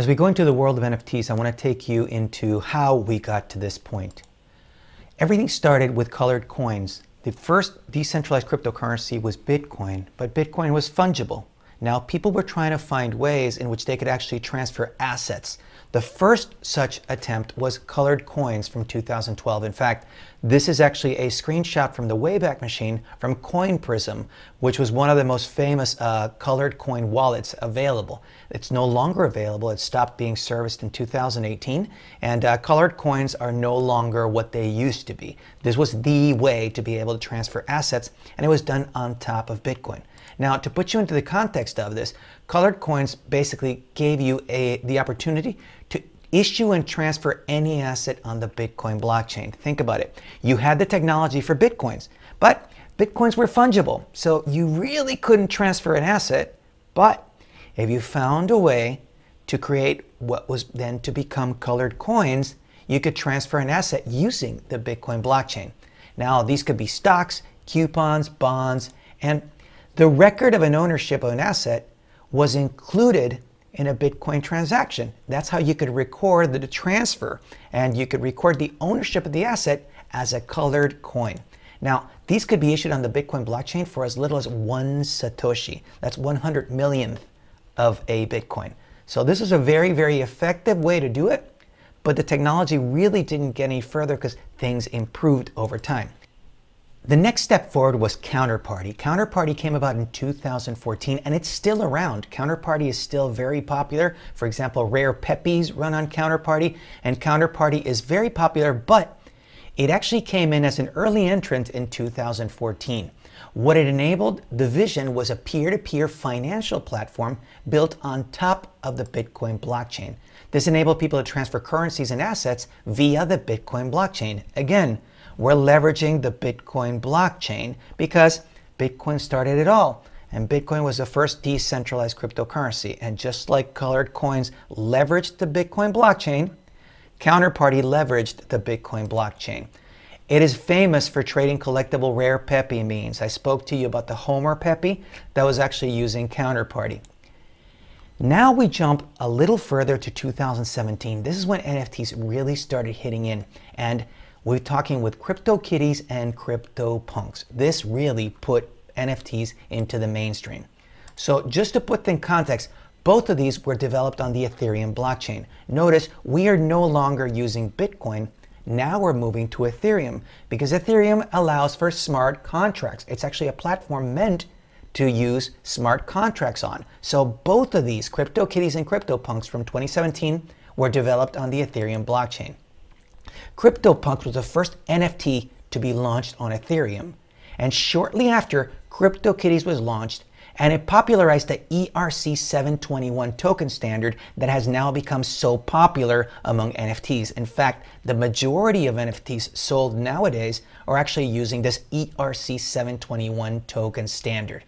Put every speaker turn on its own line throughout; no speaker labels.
As we go into the world of NFTs, I want to take you into how we got to this point. Everything started with colored coins. The first decentralized cryptocurrency was Bitcoin, but Bitcoin was fungible. Now, people were trying to find ways in which they could actually transfer assets. The first such attempt was colored coins from 2012. In fact, this is actually a screenshot from the Wayback Machine from Coin Prism, which was one of the most famous uh, colored coin wallets available. It's no longer available. It stopped being serviced in 2018, and uh, colored coins are no longer what they used to be. This was the way to be able to transfer assets, and it was done on top of Bitcoin. Now, to put you into the context of this, colored coins basically gave you a, the opportunity to issue and transfer any asset on the Bitcoin blockchain. Think about it. You had the technology for Bitcoins, but Bitcoins were fungible. So you really couldn't transfer an asset, but if you found a way to create what was then to become colored coins, you could transfer an asset using the Bitcoin blockchain. Now, these could be stocks, coupons, bonds, and the record of an ownership of an asset was included in a Bitcoin transaction. That's how you could record the transfer and you could record the ownership of the asset as a colored coin. Now, these could be issued on the Bitcoin blockchain for as little as one Satoshi. That's 100 millionth of a Bitcoin. So this is a very, very effective way to do it, but the technology really didn't get any further because things improved over time. The next step forward was Counterparty. Counterparty came about in 2014 and it's still around. Counterparty is still very popular. For example, Rare Peppies run on Counterparty and Counterparty is very popular, but it actually came in as an early entrant in 2014. What it enabled, the vision was a peer-to-peer -peer financial platform built on top of the Bitcoin blockchain. This enabled people to transfer currencies and assets via the Bitcoin blockchain. Again, we're leveraging the Bitcoin blockchain because Bitcoin started it all. And Bitcoin was the first decentralized cryptocurrency. And just like colored coins leveraged the Bitcoin blockchain, Counterparty leveraged the Bitcoin blockchain. It is famous for trading collectible rare Pepe means. I spoke to you about the Homer Pepe that was actually using Counterparty. Now we jump a little further to 2017. This is when NFTs really started hitting in. And we're talking with CryptoKitties and CryptoPunks. This really put NFTs into the mainstream. So just to put in context, both of these were developed on the Ethereum blockchain. Notice we are no longer using Bitcoin. Now we're moving to Ethereum because Ethereum allows for smart contracts. It's actually a platform meant to use smart contracts on. So both of these, CryptoKitties and CryptoPunks from 2017, were developed on the Ethereum blockchain. CryptoPunks was the first NFT to be launched on Ethereum, and shortly after, CryptoKitties was launched and it popularized the ERC 721 token standard that has now become so popular among NFTs. In fact, the majority of NFTs sold nowadays are actually using this ERC 721 token standard.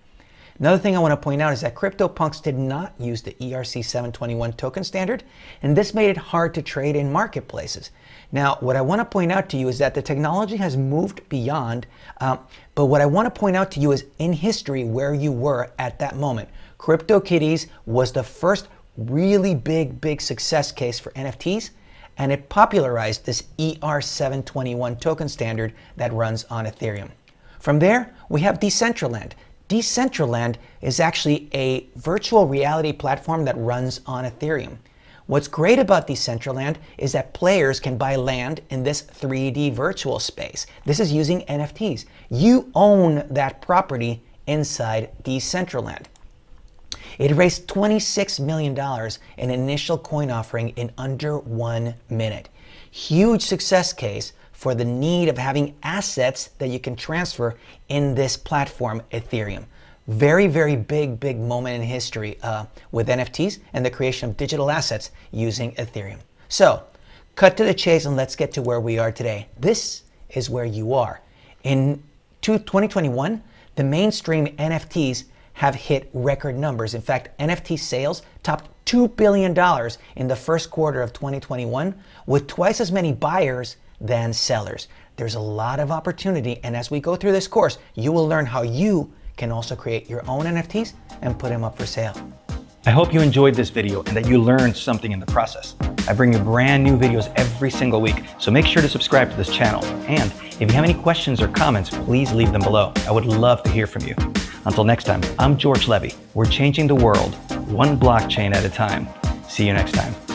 Another thing I want to point out is that CryptoPunks did not use the ERC 721 token standard, and this made it hard to trade in marketplaces. Now, what I want to point out to you is that the technology has moved beyond, um, but what I want to point out to you is in history where you were at that moment. CryptoKitties was the first really big, big success case for NFTs, and it popularized this ER721 token standard that runs on Ethereum. From there, we have Decentraland. Decentraland is actually a virtual reality platform that runs on Ethereum. What's great about Decentraland is that players can buy land in this 3D virtual space. This is using NFTs. You own that property inside Decentraland. It raised $26 million in initial coin offering in under one minute. Huge success case for the need of having assets that you can transfer in this platform, Ethereum. Very, very big, big moment in history uh, with NFTs and the creation of digital assets using Ethereum. So, cut to the chase and let's get to where we are today. This is where you are. In 2021, the mainstream NFTs have hit record numbers. In fact, NFT sales topped $2 billion in the first quarter of 2021, with twice as many buyers than sellers. There's a lot of opportunity, and as we go through this course, you will learn how you can also create your own NFTs and put them up for sale. I hope you enjoyed this video and that you learned something in the process. I bring you brand new videos every single week, so make sure to subscribe to this channel. And if you have any questions or comments, please leave them below. I would love to hear from you. Until next time, I'm George Levy. We're changing the world, one blockchain at a time. See you next time.